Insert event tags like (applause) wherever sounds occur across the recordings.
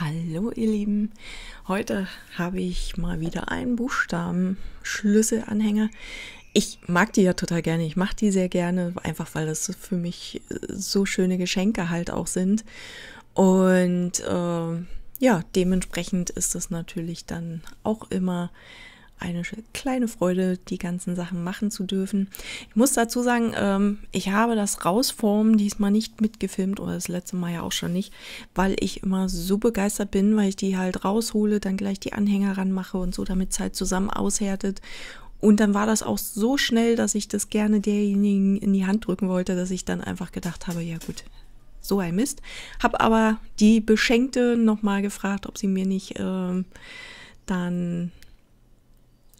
Hallo ihr Lieben, heute habe ich mal wieder einen Buchstabenschlüsselanhänger. Ich mag die ja total gerne, ich mache die sehr gerne, einfach weil das für mich äh, so schöne Geschenke halt auch sind. Und äh, ja, dementsprechend ist das natürlich dann auch immer eine kleine Freude, die ganzen Sachen machen zu dürfen. Ich muss dazu sagen, ähm, ich habe das Rausformen diesmal nicht mitgefilmt oder das letzte Mal ja auch schon nicht, weil ich immer so begeistert bin, weil ich die halt raushole, dann gleich die Anhänger ranmache und so, damit es halt zusammen aushärtet. Und dann war das auch so schnell, dass ich das gerne derjenigen in die Hand drücken wollte, dass ich dann einfach gedacht habe, ja gut, so ein Mist. Habe aber die Beschenkte nochmal gefragt, ob sie mir nicht ähm, dann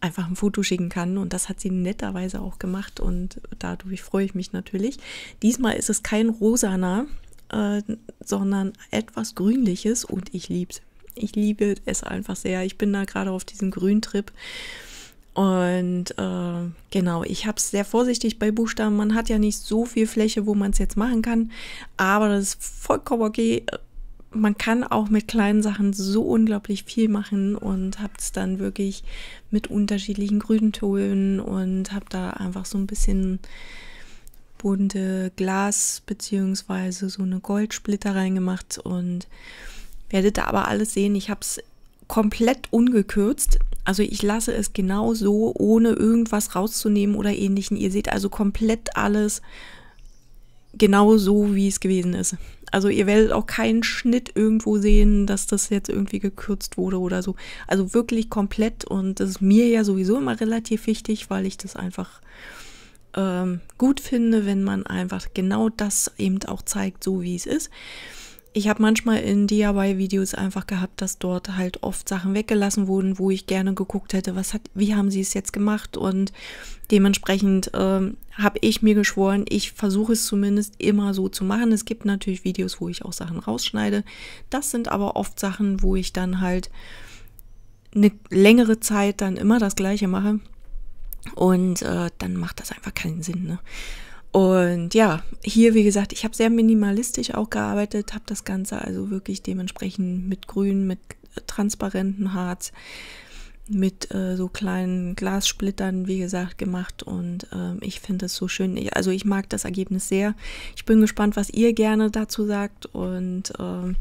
einfach ein Foto schicken kann. Und das hat sie netterweise auch gemacht und dadurch freue ich mich natürlich. Diesmal ist es kein rosaner, äh, sondern etwas grünliches und ich liebe es. Ich liebe es einfach sehr. Ich bin da gerade auf diesem Grüntrip. Und äh, genau, ich habe es sehr vorsichtig bei Buchstaben. Man hat ja nicht so viel Fläche, wo man es jetzt machen kann. Aber das ist vollkommen okay man kann auch mit kleinen Sachen so unglaublich viel machen und habt es dann wirklich mit unterschiedlichen Grüntönen und habe da einfach so ein bisschen bunte Glas bzw. so eine Goldsplitter reingemacht und werdet da aber alles sehen. Ich habe es komplett ungekürzt. Also ich lasse es genau so, ohne irgendwas rauszunehmen oder ähnlichen. Ihr seht also komplett alles genau so, wie es gewesen ist. Also ihr werdet auch keinen Schnitt irgendwo sehen, dass das jetzt irgendwie gekürzt wurde oder so. Also wirklich komplett und das ist mir ja sowieso immer relativ wichtig, weil ich das einfach ähm, gut finde, wenn man einfach genau das eben auch zeigt, so wie es ist. Ich habe manchmal in DIY-Videos einfach gehabt, dass dort halt oft Sachen weggelassen wurden, wo ich gerne geguckt hätte, was hat, wie haben sie es jetzt gemacht und dementsprechend ähm, habe ich mir geschworen, ich versuche es zumindest immer so zu machen. Es gibt natürlich Videos, wo ich auch Sachen rausschneide. Das sind aber oft Sachen, wo ich dann halt eine längere Zeit dann immer das Gleiche mache und äh, dann macht das einfach keinen Sinn. Ne? Und ja, hier wie gesagt, ich habe sehr minimalistisch auch gearbeitet, habe das Ganze also wirklich dementsprechend mit Grün, mit transparentem Harz, mit äh, so kleinen Glassplittern, wie gesagt, gemacht und äh, ich finde es so schön. Ich, also ich mag das Ergebnis sehr. Ich bin gespannt, was ihr gerne dazu sagt und äh,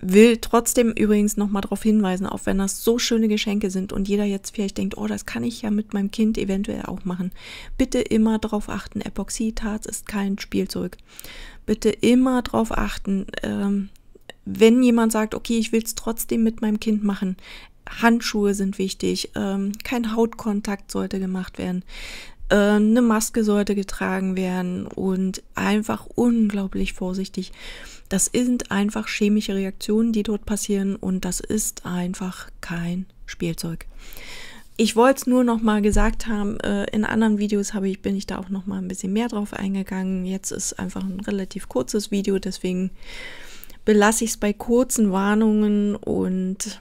will trotzdem übrigens nochmal darauf hinweisen, auch wenn das so schöne Geschenke sind und jeder jetzt vielleicht denkt, oh, das kann ich ja mit meinem Kind eventuell auch machen. Bitte immer darauf achten, Epoxidharz ist kein Spielzeug. Bitte immer darauf achten, ähm, wenn jemand sagt, okay, ich will es trotzdem mit meinem Kind machen. Handschuhe sind wichtig, ähm, kein Hautkontakt sollte gemacht werden äh, eine Maske sollte getragen werden und einfach unglaublich vorsichtig. Das sind einfach chemische Reaktionen, die dort passieren und das ist einfach kein Spielzeug. Ich wollte es nur noch mal gesagt haben, äh, in anderen Videos habe ich, bin ich da auch noch mal ein bisschen mehr drauf eingegangen. Jetzt ist einfach ein relativ kurzes Video, deswegen belasse ich es bei kurzen Warnungen und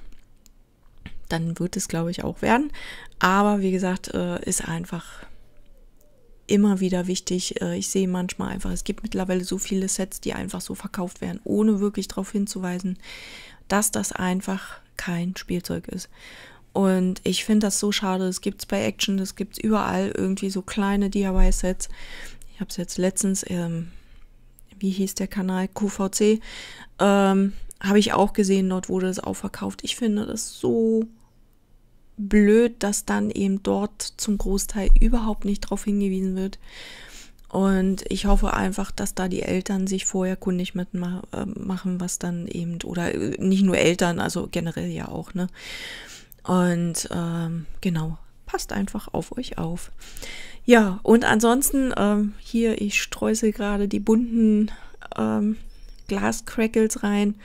dann wird es, glaube ich, auch werden. Aber wie gesagt, äh, ist einfach immer wieder wichtig. Äh, ich sehe manchmal einfach, es gibt mittlerweile so viele Sets, die einfach so verkauft werden, ohne wirklich darauf hinzuweisen, dass das einfach kein Spielzeug ist. Und ich finde das so schade. Es gibt es bei Action, es gibt es überall irgendwie so kleine DIY-Sets. Ich habe es jetzt letztens, ähm, wie hieß der Kanal? QVC. Ähm, habe ich auch gesehen, dort wurde es auch verkauft. Ich finde das so blöd, dass dann eben dort zum Großteil überhaupt nicht darauf hingewiesen wird. Und ich hoffe einfach, dass da die Eltern sich vorher kundig mitmachen, äh, was dann eben, oder äh, nicht nur Eltern, also generell ja auch, ne? Und ähm, genau, passt einfach auf euch auf. Ja, und ansonsten, ähm, hier, ich streusel gerade die bunten ähm, Glascrackles rein.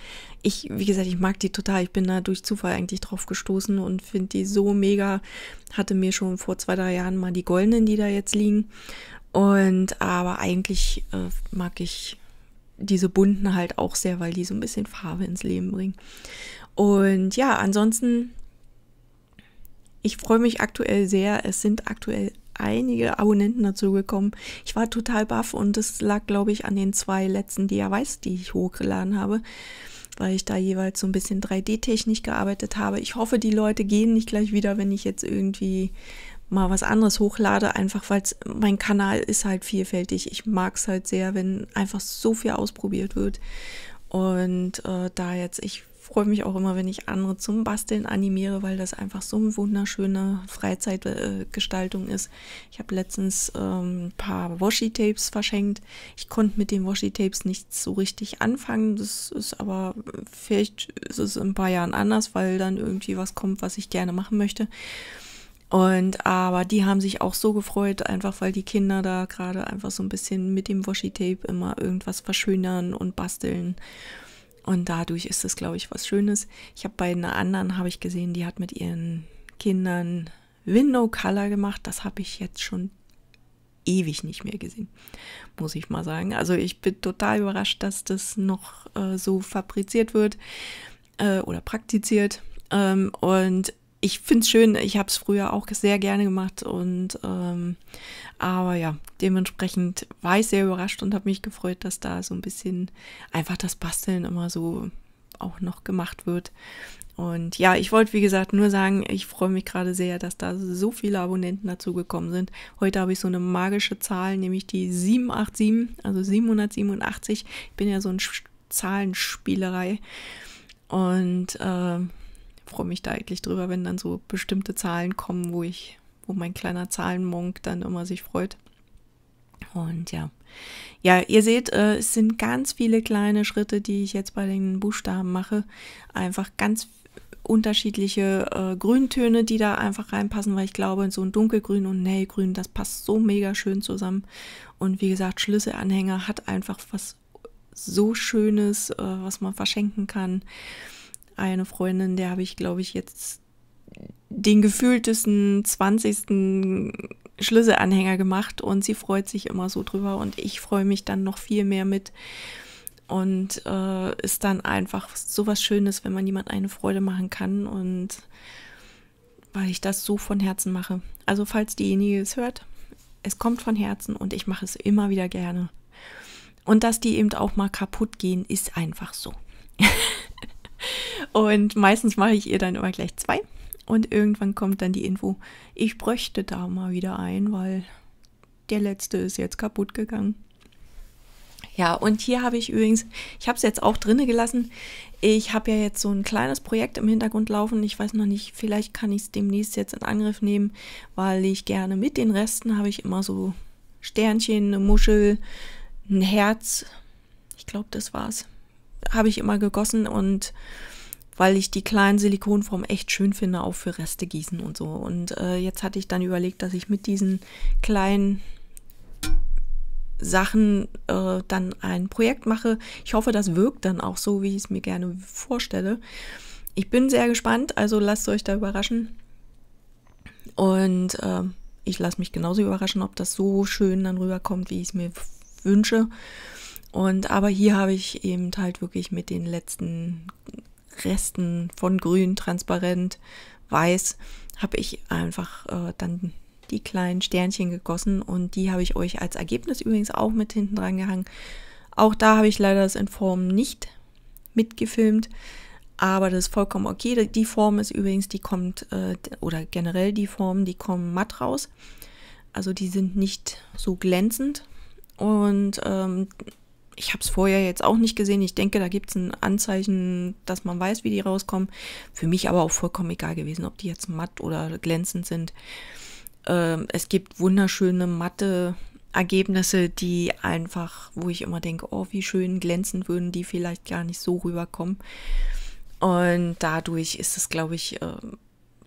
Ich, wie gesagt, ich mag die total. Ich bin da durch Zufall eigentlich drauf gestoßen und finde die so mega. Hatte mir schon vor zwei, drei Jahren mal die goldenen, die da jetzt liegen. Und aber eigentlich äh, mag ich diese bunten halt auch sehr, weil die so ein bisschen Farbe ins Leben bringen. Und ja, ansonsten, ich freue mich aktuell sehr. Es sind aktuell einige Abonnenten dazugekommen. Ich war total baff und das lag, glaube ich, an den zwei letzten DIYs, die ich hochgeladen habe, weil ich da jeweils so ein bisschen 3D-Technik gearbeitet habe. Ich hoffe, die Leute gehen nicht gleich wieder, wenn ich jetzt irgendwie mal was anderes hochlade, einfach weil mein Kanal ist halt vielfältig. Ich mag es halt sehr, wenn einfach so viel ausprobiert wird. Und äh, da jetzt, ich freue mich auch immer, wenn ich andere zum Basteln animiere, weil das einfach so eine wunderschöne Freizeitgestaltung äh, ist. Ich habe letztens ähm, ein paar Washi-Tapes verschenkt. Ich konnte mit den Washi-Tapes nichts so richtig anfangen. Das ist aber vielleicht ist es in ein paar Jahren anders, weil dann irgendwie was kommt, was ich gerne machen möchte. Und aber die haben sich auch so gefreut, einfach weil die Kinder da gerade einfach so ein bisschen mit dem Washi-Tape immer irgendwas verschönern und basteln. Und dadurch ist es, glaube ich, was Schönes. Ich habe bei einer anderen, habe ich gesehen, die hat mit ihren Kindern Window Color gemacht. Das habe ich jetzt schon ewig nicht mehr gesehen, muss ich mal sagen. Also ich bin total überrascht, dass das noch äh, so fabriziert wird äh, oder praktiziert. Ähm, und ich finde es schön, ich habe es früher auch sehr gerne gemacht und ähm, aber ja, dementsprechend war ich sehr überrascht und habe mich gefreut, dass da so ein bisschen einfach das Basteln immer so auch noch gemacht wird. Und ja, ich wollte wie gesagt nur sagen, ich freue mich gerade sehr, dass da so viele Abonnenten dazu gekommen sind. Heute habe ich so eine magische Zahl, nämlich die 787, also 787. Ich bin ja so ein Zahlenspielerei und äh, freue mich da eigentlich drüber, wenn dann so bestimmte Zahlen kommen, wo ich, wo mein kleiner Zahlenmonk dann immer sich freut. Und ja, ja, ihr seht, äh, es sind ganz viele kleine Schritte, die ich jetzt bei den Buchstaben mache. Einfach ganz unterschiedliche äh, Grüntöne, die da einfach reinpassen, weil ich glaube, so ein dunkelgrün und ein hellgrün, das passt so mega schön zusammen. Und wie gesagt, Schlüsselanhänger hat einfach was so Schönes, äh, was man verschenken kann eine Freundin, der habe ich, glaube ich, jetzt den gefühltesten 20. Schlüsselanhänger gemacht und sie freut sich immer so drüber und ich freue mich dann noch viel mehr mit. Und äh, ist dann einfach so was Schönes, wenn man jemand eine Freude machen kann und weil ich das so von Herzen mache. Also falls diejenige es hört, es kommt von Herzen und ich mache es immer wieder gerne. Und dass die eben auch mal kaputt gehen, ist einfach so. (laughs) Und meistens mache ich ihr dann immer gleich zwei. Und irgendwann kommt dann die Info, ich bräuchte da mal wieder ein, weil der letzte ist jetzt kaputt gegangen. Ja, und hier habe ich übrigens, ich habe es jetzt auch drinne gelassen. Ich habe ja jetzt so ein kleines Projekt im Hintergrund laufen. Ich weiß noch nicht, vielleicht kann ich es demnächst jetzt in Angriff nehmen, weil ich gerne mit den Resten habe ich immer so Sternchen, eine Muschel, ein Herz. Ich glaube, das war's. Habe ich immer gegossen und weil ich die kleinen Silikonformen echt schön finde, auch für Reste gießen und so. Und äh, jetzt hatte ich dann überlegt, dass ich mit diesen kleinen Sachen äh, dann ein Projekt mache. Ich hoffe, das wirkt dann auch so, wie ich es mir gerne vorstelle. Ich bin sehr gespannt, also lasst euch da überraschen. Und äh, ich lasse mich genauso überraschen, ob das so schön dann rüberkommt, wie ich es mir wünsche. Und aber hier habe ich eben halt wirklich mit den letzten Resten von grün, transparent, weiß, habe ich einfach äh, dann die kleinen Sternchen gegossen und die habe ich euch als Ergebnis übrigens auch mit hinten dran gehangen. Auch da habe ich leider das in Form nicht mitgefilmt, aber das ist vollkommen okay. Die Form ist übrigens, die kommt, äh, oder generell die Formen, die kommen matt raus. Also die sind nicht so glänzend und ähm, ich habe es vorher jetzt auch nicht gesehen. Ich denke, da gibt es ein Anzeichen, dass man weiß, wie die rauskommen. Für mich aber auch vollkommen egal gewesen, ob die jetzt matt oder glänzend sind. Ähm, es gibt wunderschöne matte Ergebnisse, die einfach, wo ich immer denke, oh, wie schön glänzend würden die vielleicht gar nicht so rüberkommen. Und dadurch ist es, glaube ich, äh,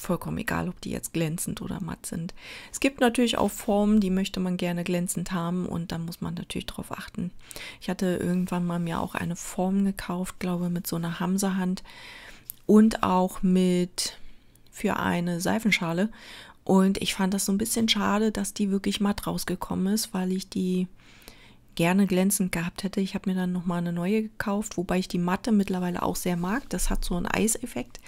vollkommen egal, ob die jetzt glänzend oder matt sind. Es gibt natürlich auch Formen, die möchte man gerne glänzend haben und dann muss man natürlich darauf achten. Ich hatte irgendwann mal mir auch eine Form gekauft, glaube mit so einer Hamserhand und auch mit für eine Seifenschale und ich fand das so ein bisschen schade, dass die wirklich matt rausgekommen ist, weil ich die gerne glänzend gehabt hätte. Ich habe mir dann nochmal eine neue gekauft, wobei ich die Matte mittlerweile auch sehr mag. Das hat so einen Eiseffekt. effekt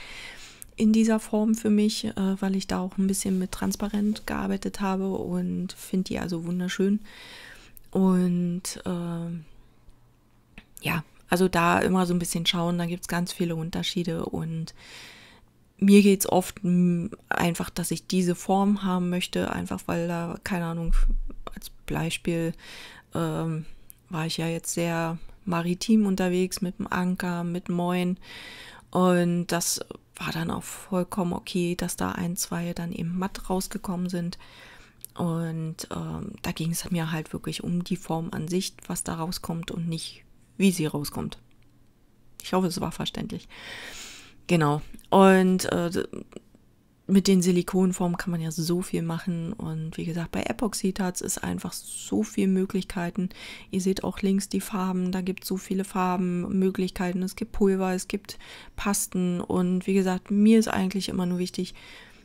in dieser Form für mich, äh, weil ich da auch ein bisschen mit transparent gearbeitet habe und finde die also wunderschön. Und äh, ja, also da immer so ein bisschen schauen, da gibt es ganz viele Unterschiede und mir geht es oft einfach, dass ich diese Form haben möchte, einfach weil da, keine Ahnung, als Beispiel ähm, war ich ja jetzt sehr maritim unterwegs mit dem Anker, mit Moin. Und das war dann auch vollkommen okay, dass da ein, zwei dann eben matt rausgekommen sind. Und ähm, da ging es mir halt wirklich um die Form an sich, was da rauskommt und nicht, wie sie rauskommt. Ich hoffe, es war verständlich. Genau. Und äh, mit den Silikonformen kann man ja so viel machen und wie gesagt, bei Epoxidharz ist einfach so viel Möglichkeiten. Ihr seht auch links die Farben, da gibt es so viele Farben, Möglichkeiten. Es gibt Pulver, es gibt Pasten und wie gesagt, mir ist eigentlich immer nur wichtig,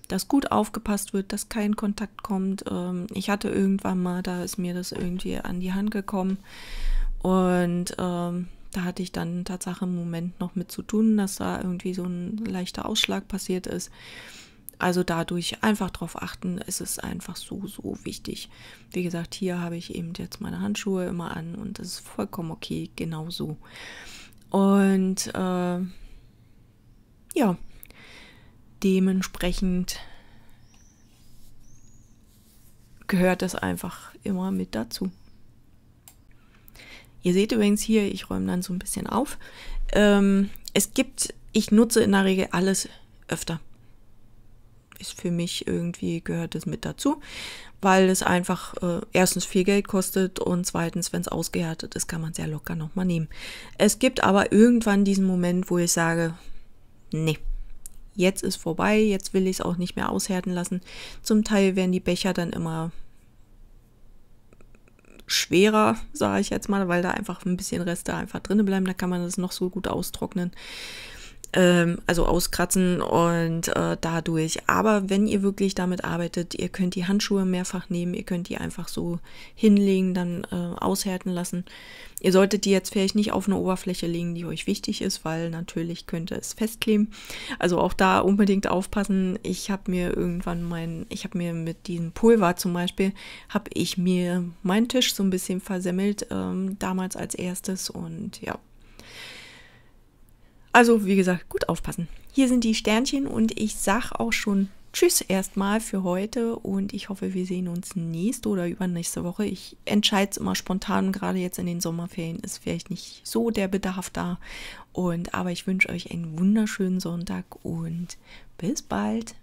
dass gut aufgepasst wird, dass kein Kontakt kommt. Ähm, ich hatte irgendwann mal, da ist mir das irgendwie an die Hand gekommen und ähm, da hatte ich dann tatsächlich im Moment noch mit zu tun, dass da irgendwie so ein leichter Ausschlag passiert ist. Also dadurch einfach drauf achten, es ist einfach so, so wichtig. Wie gesagt, hier habe ich eben jetzt meine Handschuhe immer an und das ist vollkommen okay, genau so. Und äh, ja, dementsprechend gehört das einfach immer mit dazu. Ihr seht übrigens hier, ich räume dann so ein bisschen auf. Ähm, es gibt, ich nutze in der Regel alles öfter ist für mich irgendwie gehört es mit dazu, weil es einfach äh, erstens viel Geld kostet und zweitens, wenn es ausgehärtet ist, kann man sehr locker nochmal nehmen. Es gibt aber irgendwann diesen Moment, wo ich sage, nee, jetzt ist vorbei, jetzt will ich es auch nicht mehr aushärten lassen. Zum Teil werden die Becher dann immer schwerer, sage ich jetzt mal, weil da einfach ein bisschen Reste einfach drin bleiben, da kann man das noch so gut austrocknen. Ähm, also auskratzen und äh, dadurch. Aber wenn ihr wirklich damit arbeitet, ihr könnt die Handschuhe mehrfach nehmen, ihr könnt die einfach so hinlegen, dann äh, aushärten lassen. Ihr solltet die jetzt vielleicht nicht auf eine Oberfläche legen, die euch wichtig ist, weil natürlich könnte es festkleben. Also auch da unbedingt aufpassen. Ich habe mir irgendwann mein, ich habe mir mit diesem Pulver zum Beispiel, habe ich mir meinen Tisch so ein bisschen versemmelt, ähm, damals als erstes und ja, also, wie gesagt, gut aufpassen. Hier sind die Sternchen und ich sag auch schon Tschüss erstmal für heute und ich hoffe, wir sehen uns nächste oder übernächste Woche. Ich entscheide es immer spontan, gerade jetzt in den Sommerferien ist vielleicht nicht so der Bedarf da. Und aber ich wünsche euch einen wunderschönen Sonntag und bis bald.